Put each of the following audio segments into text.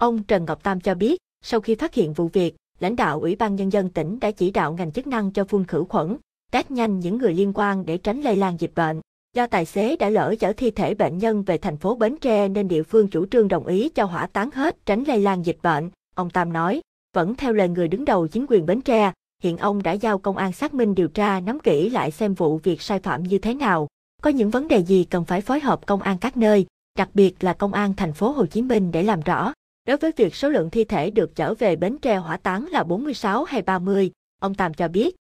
Ông Trần Ngọc Tam cho biết, sau khi phát hiện vụ việc, lãnh đạo Ủy ban Nhân dân tỉnh đã chỉ đạo ngành chức năng cho phun khử khuẩn, test nhanh những người liên quan để tránh lây lan dịch bệnh. Do tài xế đã lỡ chở thi thể bệnh nhân về thành phố Bến Tre nên địa phương chủ trương đồng ý cho hỏa táng hết tránh lây lan dịch bệnh, ông Tam nói. Vẫn theo lời người đứng đầu chính quyền Bến Tre, hiện ông đã giao công an xác minh điều tra nắm kỹ lại xem vụ việc sai phạm như thế nào, có những vấn đề gì cần phải phối hợp công an các nơi, đặc biệt là công an thành phố Hồ Chí Minh để làm rõ. Đối với việc số lượng thi thể được trở về Bến Tre hỏa táng là 46 hay 30, ông Tam cho biết.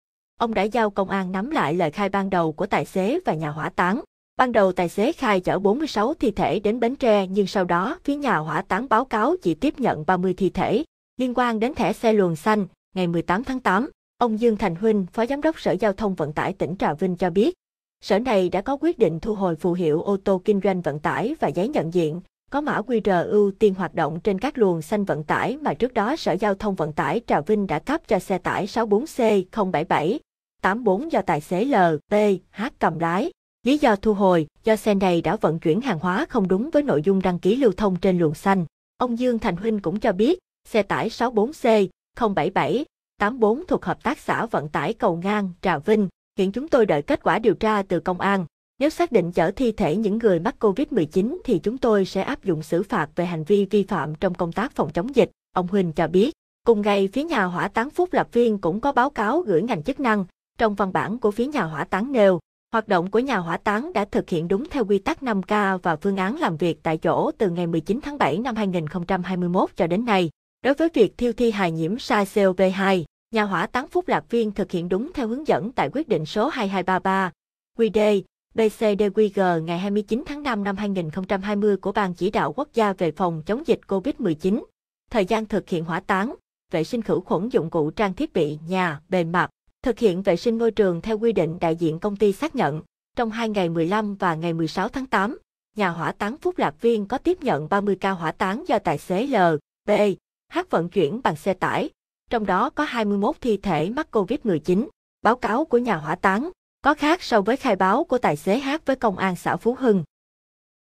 Ông đã giao công an nắm lại lời khai ban đầu của tài xế và nhà hỏa táng. Ban đầu tài xế khai chở 46 thi thể đến Bến Tre nhưng sau đó phía nhà hỏa táng báo cáo chỉ tiếp nhận 30 thi thể. Liên quan đến thẻ xe luồng xanh, ngày 18 tháng 8, ông Dương Thành Huynh, Phó Giám đốc Sở Giao thông Vận tải tỉnh Trà Vinh cho biết, Sở này đã có quyết định thu hồi phù hiệu ô tô kinh doanh vận tải và giấy nhận diện có mã QR ưu tiên hoạt động trên các luồng xanh vận tải mà trước đó Sở Giao thông Vận tải Trà Vinh đã cấp cho xe tải 64C077 84 do tài xế L, T, H cầm lái. Lý do thu hồi, do xe này đã vận chuyển hàng hóa không đúng với nội dung đăng ký lưu thông trên luồng xanh. Ông Dương Thành Huynh cũng cho biết, xe tải 64C 077 84 thuộc Hợp tác xã Vận tải Cầu Ngang, Trà Vinh. Hiện chúng tôi đợi kết quả điều tra từ công an. Nếu xác định chở thi thể những người mắc COVID-19 thì chúng tôi sẽ áp dụng xử phạt về hành vi vi phạm trong công tác phòng chống dịch, ông Huỳnh cho biết. Cùng ngày, phía nhà hỏa táng Phúc Lập Viên cũng có báo cáo gửi ngành chức năng. Trong văn bản của phía nhà hỏa táng nêu, hoạt động của nhà hỏa táng đã thực hiện đúng theo quy tắc 5K và phương án làm việc tại chỗ từ ngày 19 tháng 7 năm 2021 cho đến nay. Đối với việc thiêu thi hài nhiễm SARS-CoV-2, nhà hỏa táng Phúc Lạc Viên thực hiện đúng theo hướng dẫn tại quyết định số 2233 QD BCDQG ngày 29 tháng 5 năm 2020 của Ban Chỉ đạo Quốc gia về phòng chống dịch COVID-19. Thời gian thực hiện hỏa táng, vệ sinh khử khuẩn dụng cụ trang thiết bị nhà, bề mặt, thực hiện vệ sinh môi trường theo quy định đại diện công ty xác nhận. Trong hai ngày 15 và ngày 16 tháng 8, nhà hỏa táng Phúc Lạc Viên có tiếp nhận 30 ca hỏa táng do tài xế L, B, H vận chuyển bằng xe tải, trong đó có 21 thi thể mắc COVID-19. Báo cáo của nhà hỏa táng có khác so với khai báo của tài xế Hát với công an xã Phú Hưng,